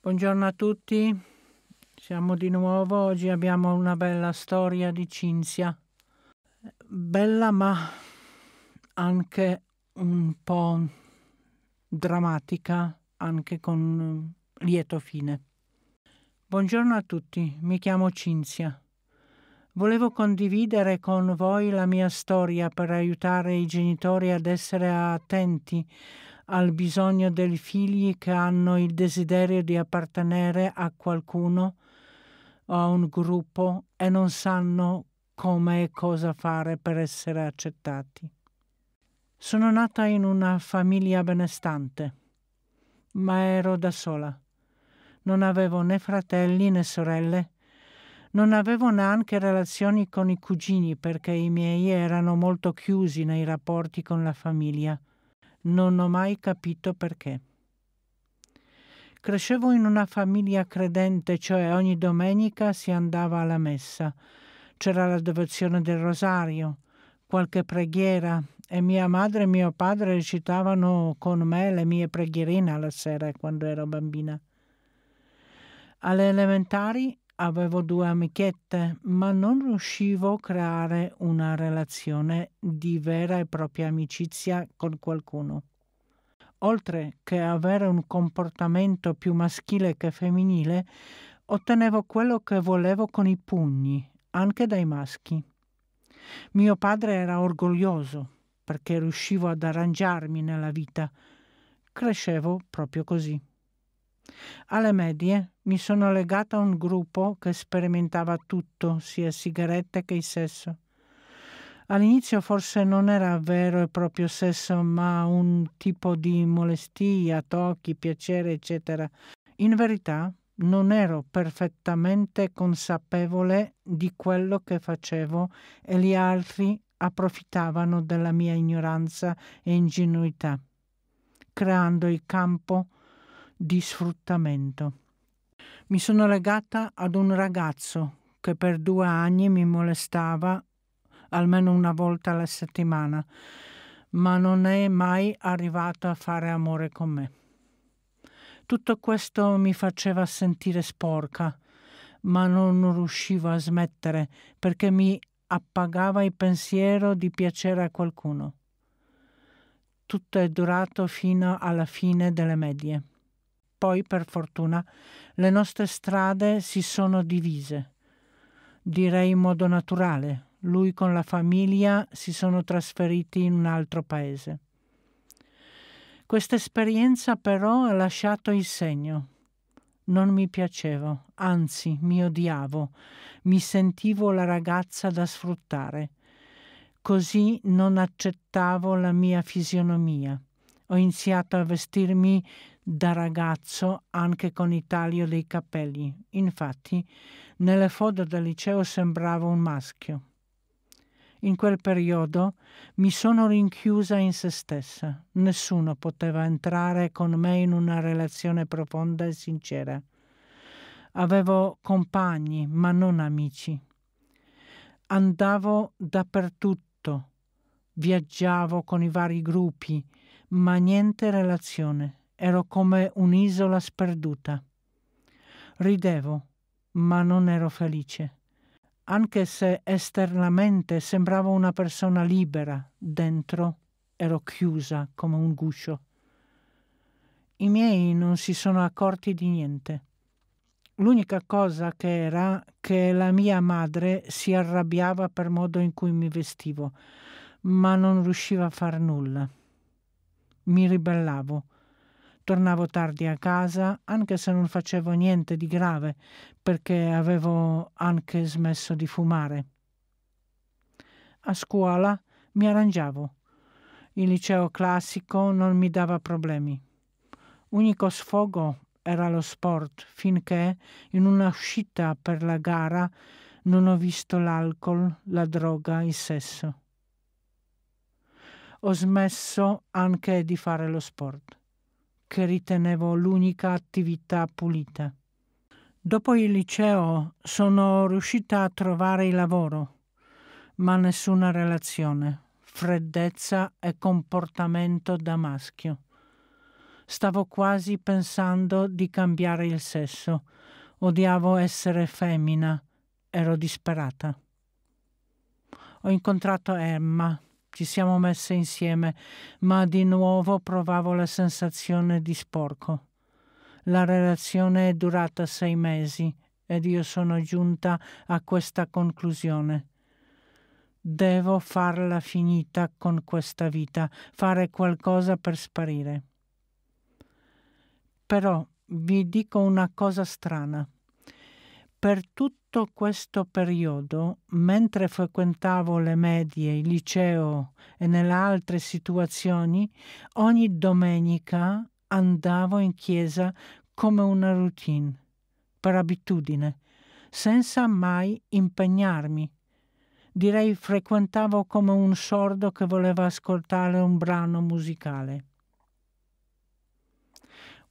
Buongiorno a tutti, siamo di nuovo, oggi abbiamo una bella storia di Cinzia, bella ma anche un po' drammatica, anche con lieto fine. Buongiorno a tutti, mi chiamo Cinzia. Volevo condividere con voi la mia storia per aiutare i genitori ad essere attenti al bisogno dei figli che hanno il desiderio di appartenere a qualcuno o a un gruppo e non sanno come e cosa fare per essere accettati. Sono nata in una famiglia benestante, ma ero da sola. Non avevo né fratelli né sorelle. Non avevo neanche relazioni con i cugini perché i miei erano molto chiusi nei rapporti con la famiglia non ho mai capito perché. Crescevo in una famiglia credente, cioè ogni domenica si andava alla messa. C'era la devozione del rosario, qualche preghiera e mia madre e mio padre recitavano con me le mie preghierine alla sera quando ero bambina. Alle elementari avevo due amichette, ma non riuscivo a creare una relazione di vera e propria amicizia con qualcuno. Oltre che avere un comportamento più maschile che femminile, ottenevo quello che volevo con i pugni, anche dai maschi. Mio padre era orgoglioso perché riuscivo ad arrangiarmi nella vita. Crescevo proprio così. Alle medie mi sono legata a un gruppo che sperimentava tutto, sia sigarette che il sesso. All'inizio forse non era vero e proprio sesso, ma un tipo di molestia, tocchi, piacere, eccetera. In verità non ero perfettamente consapevole di quello che facevo e gli altri approfittavano della mia ignoranza e ingenuità, creando il campo di sfruttamento. Mi sono legata ad un ragazzo che per due anni mi molestava almeno una volta alla settimana, ma non è mai arrivato a fare amore con me. Tutto questo mi faceva sentire sporca, ma non riuscivo a smettere perché mi appagava il pensiero di piacere a qualcuno. Tutto è durato fino alla fine delle medie poi per fortuna le nostre strade si sono divise, direi in modo naturale. Lui con la famiglia si sono trasferiti in un altro paese. Questa esperienza però ha lasciato il segno. Non mi piacevo, anzi mi odiavo, mi sentivo la ragazza da sfruttare. Così non accettavo la mia fisionomia. Ho iniziato a vestirmi da ragazzo anche con il taglio dei capelli. Infatti, nelle foto del liceo sembravo un maschio. In quel periodo mi sono rinchiusa in se stessa. Nessuno poteva entrare con me in una relazione profonda e sincera. Avevo compagni, ma non amici. Andavo dappertutto, viaggiavo con i vari gruppi, ma niente relazione ero come un'isola sperduta. Ridevo, ma non ero felice, anche se esternamente sembravo una persona libera, dentro ero chiusa come un guscio. I miei non si sono accorti di niente. L'unica cosa che era che la mia madre si arrabbiava per modo in cui mi vestivo, ma non riusciva a far nulla. Mi ribellavo Tornavo tardi a casa, anche se non facevo niente di grave, perché avevo anche smesso di fumare. A scuola mi arrangiavo. Il liceo classico non mi dava problemi. Unico sfogo era lo sport, finché in una uscita per la gara non ho visto l'alcol, la droga, il sesso. Ho smesso anche di fare lo sport che ritenevo l'unica attività pulita. Dopo il liceo sono riuscita a trovare il lavoro, ma nessuna relazione, freddezza e comportamento da maschio. Stavo quasi pensando di cambiare il sesso, odiavo essere femmina, ero disperata. Ho incontrato Emma, ci siamo messe insieme, ma di nuovo provavo la sensazione di sporco. La relazione è durata sei mesi ed io sono giunta a questa conclusione. Devo farla finita con questa vita, fare qualcosa per sparire. Però vi dico una cosa strana. Per tutto tutto questo periodo, mentre frequentavo le medie, il liceo e nelle altre situazioni, ogni domenica andavo in chiesa come una routine, per abitudine, senza mai impegnarmi. Direi frequentavo come un sordo che voleva ascoltare un brano musicale.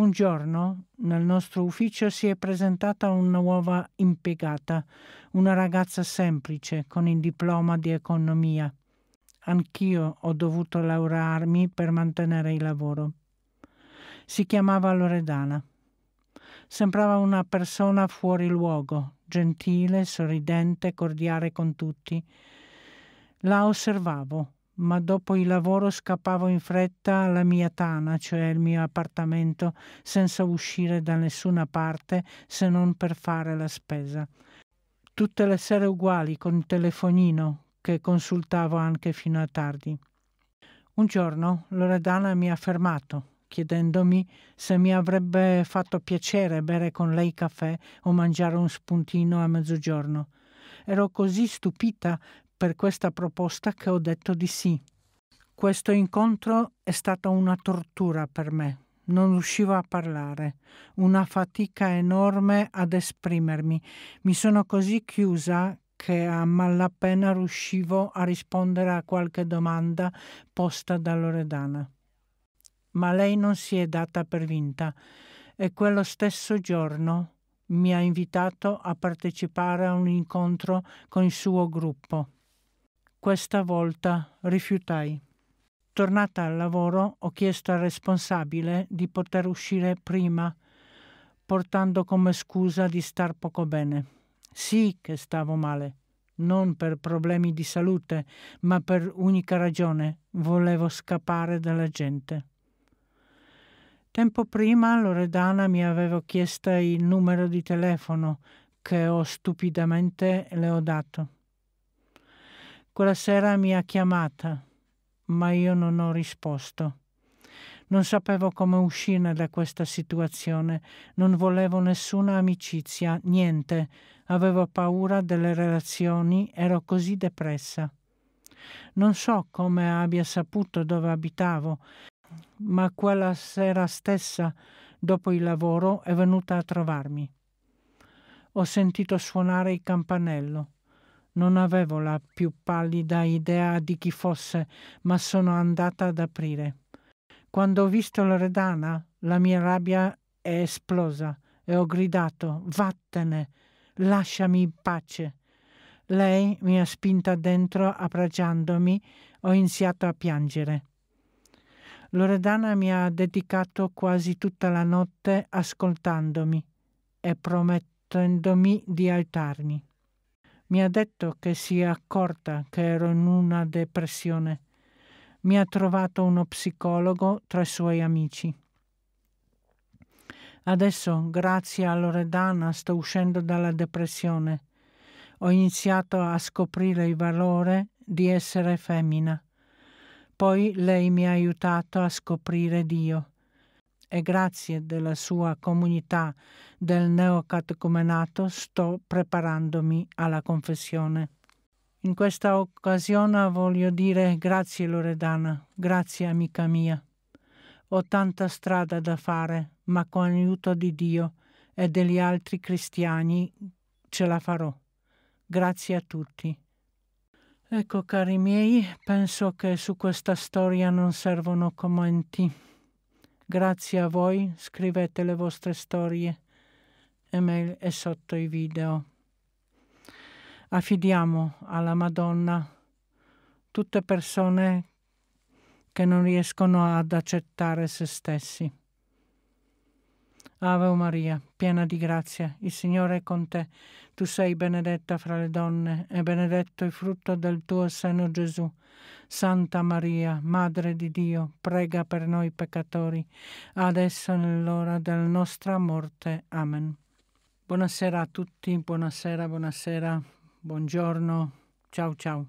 Un giorno nel nostro ufficio si è presentata una nuova impiegata, una ragazza semplice con il diploma di economia. Anch'io ho dovuto laurearmi per mantenere il lavoro. Si chiamava Loredana. Sembrava una persona fuori luogo, gentile, sorridente, cordiale con tutti. La osservavo ma dopo il lavoro scappavo in fretta alla mia tana, cioè il mio appartamento, senza uscire da nessuna parte se non per fare la spesa. Tutte le sere uguali con il telefonino, che consultavo anche fino a tardi. Un giorno Loredana mi ha fermato chiedendomi se mi avrebbe fatto piacere bere con lei caffè o mangiare un spuntino a mezzogiorno. Ero così stupita per questa proposta che ho detto di sì. Questo incontro è stata una tortura per me. Non riuscivo a parlare, una fatica enorme ad esprimermi. Mi sono così chiusa che a malapena riuscivo a rispondere a qualche domanda posta da Loredana. Ma lei non si è data per vinta e quello stesso giorno mi ha invitato a partecipare a un incontro con il suo gruppo. Questa volta rifiutai. Tornata al lavoro ho chiesto al responsabile di poter uscire prima, portando come scusa di star poco bene. Sì che stavo male, non per problemi di salute, ma per unica ragione, volevo scappare dalla gente. Tempo prima Loredana mi aveva chiesto il numero di telefono che ho stupidamente le ho dato. Quella sera mi ha chiamata, ma io non ho risposto. Non sapevo come uscire da questa situazione, non volevo nessuna amicizia, niente. Avevo paura delle relazioni, ero così depressa. Non so come abbia saputo dove abitavo, ma quella sera stessa, dopo il lavoro, è venuta a trovarmi. Ho sentito suonare il campanello. Non avevo la più pallida idea di chi fosse, ma sono andata ad aprire. Quando ho visto Loredana, la mia rabbia è esplosa e ho gridato Vattene, lasciami in pace. Lei mi ha spinta dentro, abbracciandomi, ho iniziato a piangere. Loredana mi ha dedicato quasi tutta la notte ascoltandomi e promettendomi di aiutarmi. Mi ha detto che si è accorta che ero in una depressione. Mi ha trovato uno psicologo tra i suoi amici. Adesso, grazie a Loredana, sto uscendo dalla depressione. Ho iniziato a scoprire il valore di essere femmina. Poi lei mi ha aiutato a scoprire Dio e grazie della sua comunità del neocatecumenato sto preparandomi alla confessione. In questa occasione voglio dire grazie Loredana, grazie amica mia. Ho tanta strada da fare, ma con l'aiuto di Dio e degli altri cristiani ce la farò. Grazie a tutti. Ecco cari miei, penso che su questa storia non servono commenti. Grazie a voi, scrivete le vostre storie. Email è sotto i video. Affidiamo alla Madonna tutte persone che non riescono ad accettare se stessi. Ave Maria, piena di grazia, il Signore è con te. Tu sei benedetta fra le donne e benedetto il frutto del tuo seno Gesù. Santa Maria, Madre di Dio, prega per noi peccatori, adesso e nell'ora della nostra morte. Amen. Buonasera a tutti, buonasera, buonasera, buongiorno, ciao ciao.